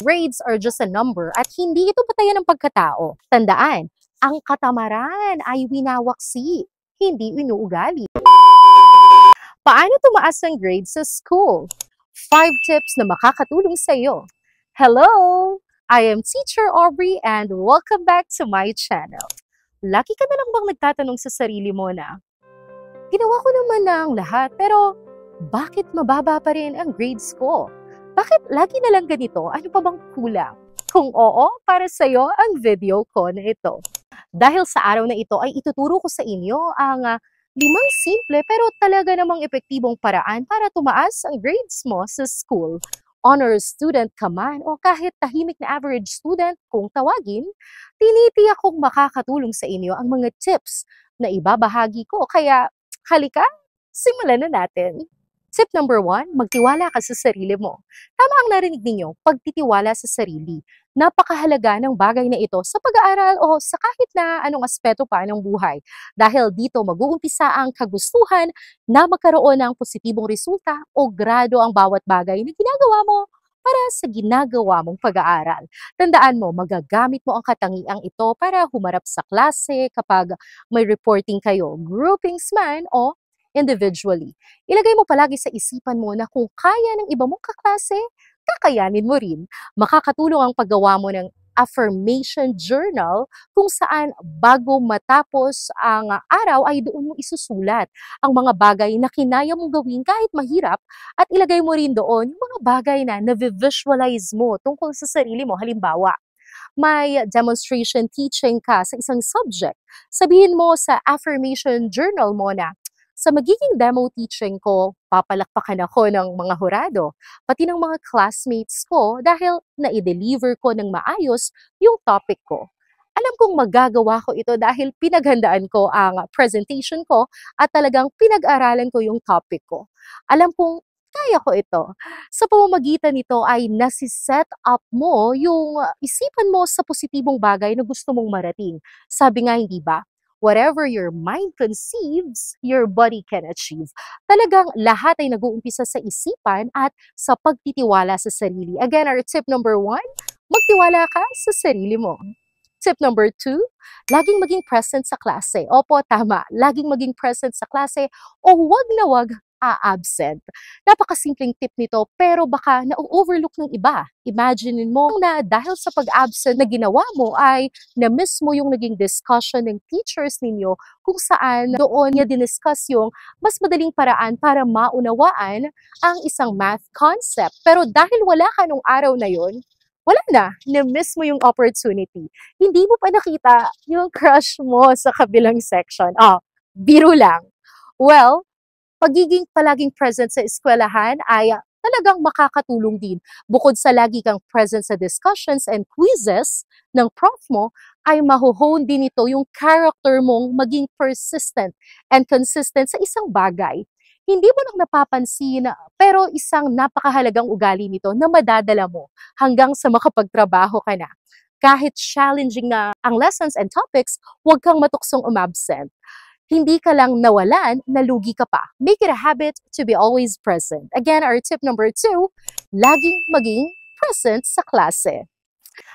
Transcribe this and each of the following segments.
grades are just a number at hindi ito patayan ng pagkatao. Tandaan, ang katamaran ay winawaksi, hindi inuugali. Paano tumaas ang grades sa school? 5 tips na makakatulong sa iyo. Hello! I am Teacher Aubrey and welcome back to my channel. Lucky ka na lang bang nagtatanong sa sarili mo na, ginawa ko naman na ang lahat pero bakit mababa pa rin ang grades ko? Bakit lagi na lang ganito? Ano pa bang kulang? Kung oo, para sa'yo ang video ko na ito. Dahil sa araw na ito ay ituturo ko sa inyo ang uh, limang simple pero talaga namang epektibong paraan para tumaas ang grades mo sa school. Honor student ka man o kahit tahimik na average student kung tawagin, tinitiyak kong makakatulong sa inyo ang mga tips na ibabahagi ko. Kaya halika, simulan na natin. Tip number one, magtiwala ka sa sarili mo. Tama ang narinig ninyo, pagtitiwala sa sarili. Napakahalaga ng bagay na ito sa pag-aaral o sa kahit na anong aspeto pa ng buhay. Dahil dito mag-uumpisa ang kagustuhan na magkaroon ng positibong resulta o grado ang bawat bagay na ginagawa mo para sa ginagawa mong pag-aaral. Tandaan mo, magagamit mo ang katangiang ito para humarap sa klase kapag may reporting kayo, groupings man o individually. Ilagay mo palagi sa isipan mo na kung kaya ng iba mong kaklase, kakayanin mo rin. Makakatulong ang paggawa mo ng affirmation journal kung saan bago matapos ang araw ay doon mo isusulat ang mga bagay na kinaya mong gawin kahit mahirap at ilagay mo rin doon yung mga bagay na na-visualize mo tungkol sa sarili mo. Halimbawa, may demonstration teaching ka sa isang subject, sabihin mo sa affirmation journal mo na, sa magiging demo teaching ko, papalakpakan ako ng mga hurado, pati ng mga classmates ko dahil na-deliver ko ng maayos yung topic ko. Alam kong magagawa ko ito dahil pinaghandaan ko ang presentation ko at talagang pinag-aralan ko yung topic ko. Alam kong kaya ko ito. Sa pamamagitan nito ay nasiset up mo yung isipan mo sa positibong bagay na gusto mong marating. Sabi nga, hindi ba? whatever your mind conceives, your body can achieve. Talagang lahat ay nag-uumpisa sa isipan at sa pagtitiwala sa sarili. Again, our tip number one, magtiwala ka sa sarili mo. Tip number two, laging maging present sa klase. Opo, tama. Laging maging present sa klase o wag na wag a-absent. Napakasimpleng tip nito pero baka na-overlook ng iba. Imagine mo na dahil sa pag-absent na ginawa mo ay na-miss mo yung naging discussion ng teachers ninyo kung saan doon niya diniscuss yung mas madaling paraan para maunawaan ang isang math concept. Pero dahil wala ka nung araw na yon, wala na, na-miss mo yung opportunity. Hindi mo pa nakita yung crush mo sa kabilang section. Oh, biro lang. Well, pagiging palaging present sa eskwelahan ay ah, talagang makakatulong din. Bukod sa lagi kang present sa discussions and quizzes ng prof mo, ay mahuhone din ito yung character mong maging persistent and consistent sa isang bagay hindi mo nang napapansin, pero isang napakahalagang ugali nito na madadala mo hanggang sa makapagtrabaho ka na. Kahit challenging na ang lessons and topics, huwag kang matuksong umabsent hindi ka lang nawalan, nalugi ka pa. Make it a habit to be always present. Again, our tip number two, laging maging present sa klase.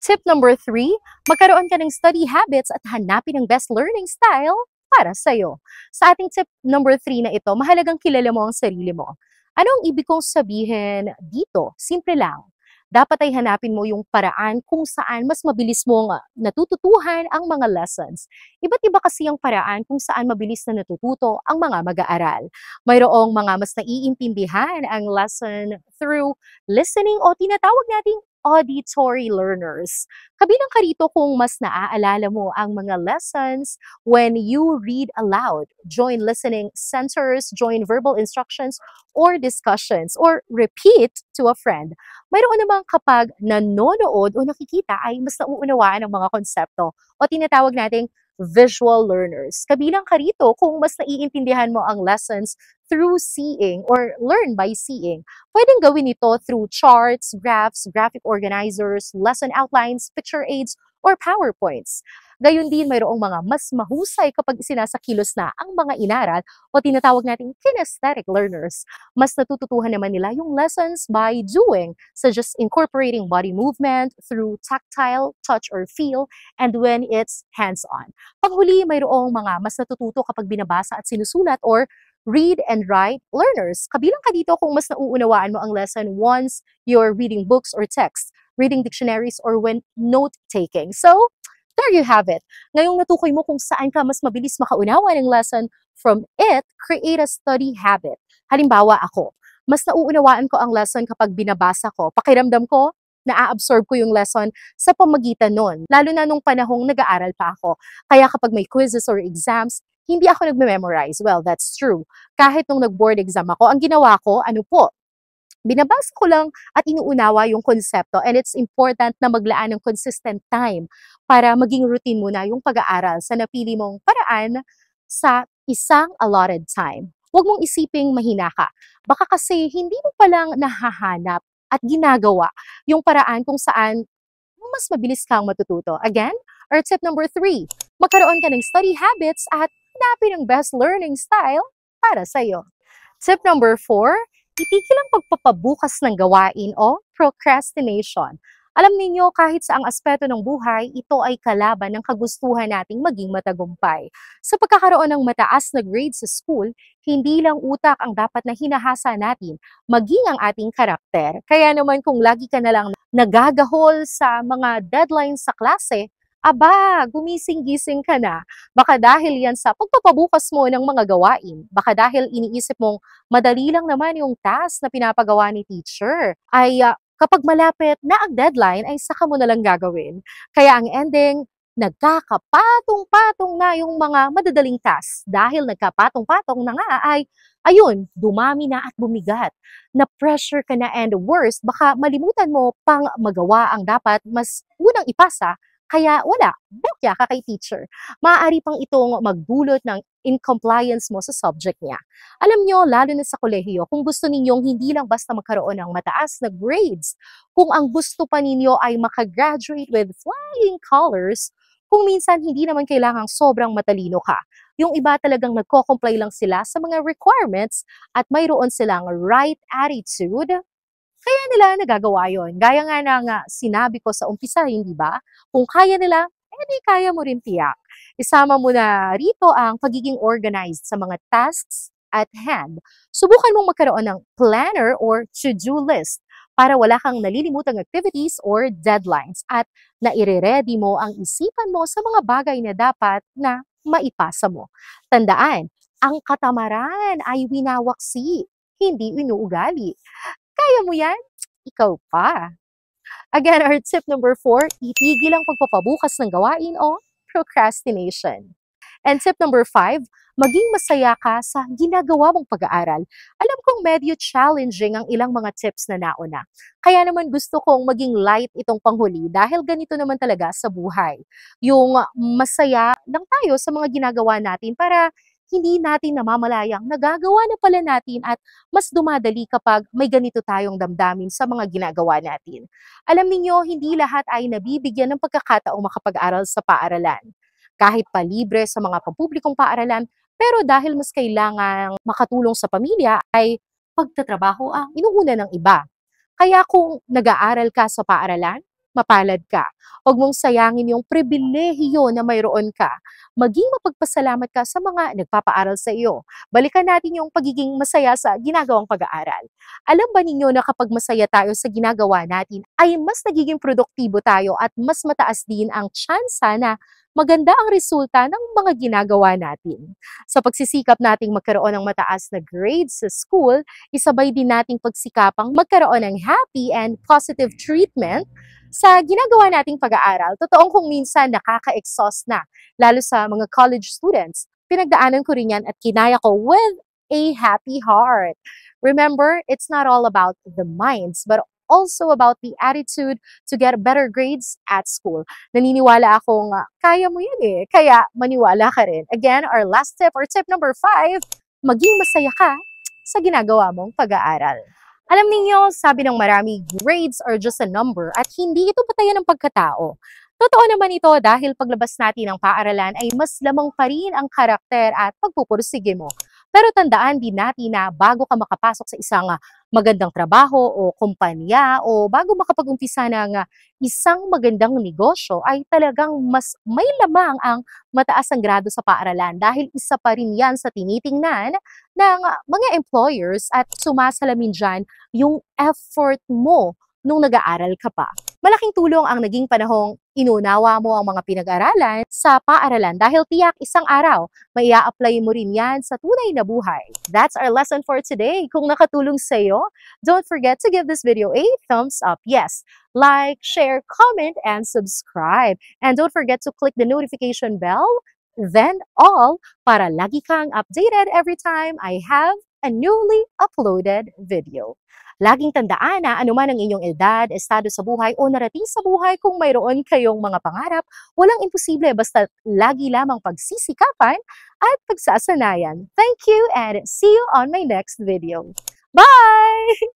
Tip number three, magkaroon ka ng study habits at hanapin ang best learning style para sa'yo. Sa ating tip number three na ito, mahalagang kilala mo ang sarili mo. Anong ibig kong sabihin dito? Simple lang dapat ay hanapin mo yung paraan kung saan mas mabilis mong ah, natututuhan ang mga lessons. Iba't iba kasi ang paraan kung saan mabilis na natututo ang mga mag-aaral. Mayroong mga mas naiintindihan ang lesson through listening o tinatawag nating auditory learners. Kabilang ka rito kung mas naaalala mo ang mga lessons when you read aloud. Join listening centers, join verbal instructions or discussions, or repeat to a friend. Mayroon namang kapag nanonood o nakikita ay mas nauunawaan ang mga konsepto o tinatawag nating visual learners. Kabilang ka rito kung mas naiintindihan mo ang lessons through seeing or learn by seeing. Pwedeng gawin ito through charts, graphs, graphic organizers, lesson outlines, picture aids, or PowerPoints. Gayon din mayroong mga mas mahusay kapag sinasakilos na ang mga inaral o tinatawag nating kinesthetic learners. Mas natututuhan naman nila yung lessons by doing, such as incorporating body movement through tactile, touch or feel, and when it's hands-on. Panghuli, mayroong mga mas natututo kapag binabasa at sinusulat or read and write learners. Kabilang ka dito kung mas nauunawaan mo ang lesson once you're reading books or texts, reading dictionaries, or when note-taking. So, There you have it. Ngayong natukoy mo kung saan ka mas mabilis makaunawa ng lesson from it, create a study habit. Halimbawa ako, mas nauunawaan ko ang lesson kapag binabasa ko. Pakiramdam ko, na absorb ko yung lesson sa pamagitan nun. Lalo na nung panahong nag-aaral pa ako. Kaya kapag may quizzes or exams, hindi ako nagme-memorize. Well, that's true. Kahit nung nag-board exam ako, ang ginawa ko, ano po, binabasa ko lang at inuunawa yung konsepto and it's important na maglaan ng consistent time para maging routine mo na yung pag-aaral sa napili mong paraan sa isang allotted time. Huwag mong isiping mahina ka. Baka kasi hindi mo palang nahahanap at ginagawa yung paraan kung saan mas mabilis kang matututo. Again, or tip number three, magkaroon ka ng study habits at hanapin ang best learning style para sa'yo. Tip number four itigil ang pagpapabukas ng gawain o procrastination. Alam ninyo, kahit sa ang aspeto ng buhay, ito ay kalaban ng kagustuhan nating maging matagumpay. Sa pagkakaroon ng mataas na grade sa school, hindi lang utak ang dapat na hinahasa natin, maging ang ating karakter. Kaya naman kung lagi ka na lang nagagahol sa mga deadlines sa klase, Aba, gumising-gising ka na. Baka dahil yan sa pagpapabukas mo ng mga gawain. Baka dahil iniisip mong madali lang naman yung task na pinapagawa ni teacher. Ay uh, kapag malapit na ang deadline ay saka mo na lang gagawin. Kaya ang ending, nagkakapatong-patong na yung mga madadaling task. Dahil nagkapatong-patong na nga ay, ayun, dumami na at bumigat. Na-pressure ka na and worst, baka malimutan mo pang magawa ang dapat mas unang ipasa kaya wala, bukya ka kay teacher. Maaari pang itong magdulot ng incompliance mo sa subject niya. Alam nyo, lalo na sa kolehiyo, kung gusto ninyong hindi lang basta magkaroon ng mataas na grades, kung ang gusto pa ninyo ay makagraduate with flying colors, kung minsan hindi naman kailangang sobrang matalino ka. Yung iba talagang nagko-comply lang sila sa mga requirements at mayroon silang right attitude, kaya nila nagagawa yon. Gaya nga ng sinabi ko sa umpisa, hindi ba? Kung kaya nila, edi eh, kaya mo rin tiyak. Isama mo na rito ang pagiging organized sa mga tasks at hand. Subukan mong magkaroon ng planner or to-do list para wala kang nalilimutang activities or deadlines at naire-ready mo ang isipan mo sa mga bagay na dapat na maipasa mo. Tandaan, ang katamaran ay winawaksi, hindi inuugali. Kaya mo yan? Ikaw pa. Again, our tip number four, itigil ang pagpapabukas ng gawain o procrastination. And tip number five, maging masaya ka sa ginagawa mong pag-aaral. Alam kong medyo challenging ang ilang mga tips na nauna. Kaya naman gusto kong maging light itong panghuli dahil ganito naman talaga sa buhay. Yung masaya lang tayo sa mga ginagawa natin para hindi natin namamalayang nagagawa na pala natin at mas dumadali kapag may ganito tayong damdamin sa mga ginagawa natin. Alam niyo hindi lahat ay nabibigyan ng pagkakataong makapag-aral sa paaralan. Kahit pa libre sa mga pampublikong paaralan, pero dahil mas kailangang makatulong sa pamilya ay pagtatrabaho ang inuuna ng iba. Kaya kung nag-aaral ka sa paaralan, mapalad ka. Huwag mong sayangin yung pribilehiyo na mayroon ka. Maging mapagpasalamat ka sa mga nagpapaaral sa iyo. Balikan natin yung pagiging masaya sa ginagawang pag-aaral. Alam ba ninyo na kapag masaya tayo sa ginagawa natin, ay mas nagiging produktibo tayo at mas mataas din ang tsansa na maganda ang resulta ng mga ginagawa natin. Sa pagsisikap nating magkaroon ng mataas na grades sa school, isabay din nating pagsikapang magkaroon ng happy and positive treatment sa ginagawa nating pag-aaral, totoong kung minsan nakaka-exhaust na, lalo sa mga college students, pinagdaanan ko rin yan at kinaya ko with a happy heart. Remember, it's not all about the minds, but also about the attitude to get better grades at school. Naniniwala akong uh, kaya mo yan eh, kaya maniwala ka rin. Again, our last tip or tip number five, maging masaya ka sa ginagawa mong pag-aaral. Alam niyo, sabi ng marami, grades are just a number at hindi ito patayan ng pagkatao. Totoo naman ito dahil paglabas natin ng paaralan ay mas lamang pa rin ang karakter at pagpupursige mo. Pero tandaan din natin na bago ka makapasok sa isang ah, magandang trabaho o kumpanya o bago makapag-umpisa ng ah, isang magandang negosyo ay talagang mas may lamang ang mataas ang grado sa paaralan dahil isa pa rin yan sa tinitingnan ng mga employers at sumasalamin dyan yung effort mo nung nag-aaral ka pa. Malaking tulong ang naging panahong inunawa mo ang mga pinag-aralan sa paaralan dahil tiyak isang araw, maia apply mo rin yan sa tunay na buhay. That's our lesson for today. Kung nakatulong sa iyo, don't forget to give this video a thumbs up. Yes, like, share, comment, and subscribe. And don't forget to click the notification bell, then all, para lagi kang updated every time I have a newly uploaded video. Laging tandaan na anuman ang inyong edad, estado sa buhay o narating sa buhay kung mayroon kayong mga pangarap, walang imposible basta lagi lamang pagsisikapan at pagsasanayan. Thank you and see you on my next video. Bye!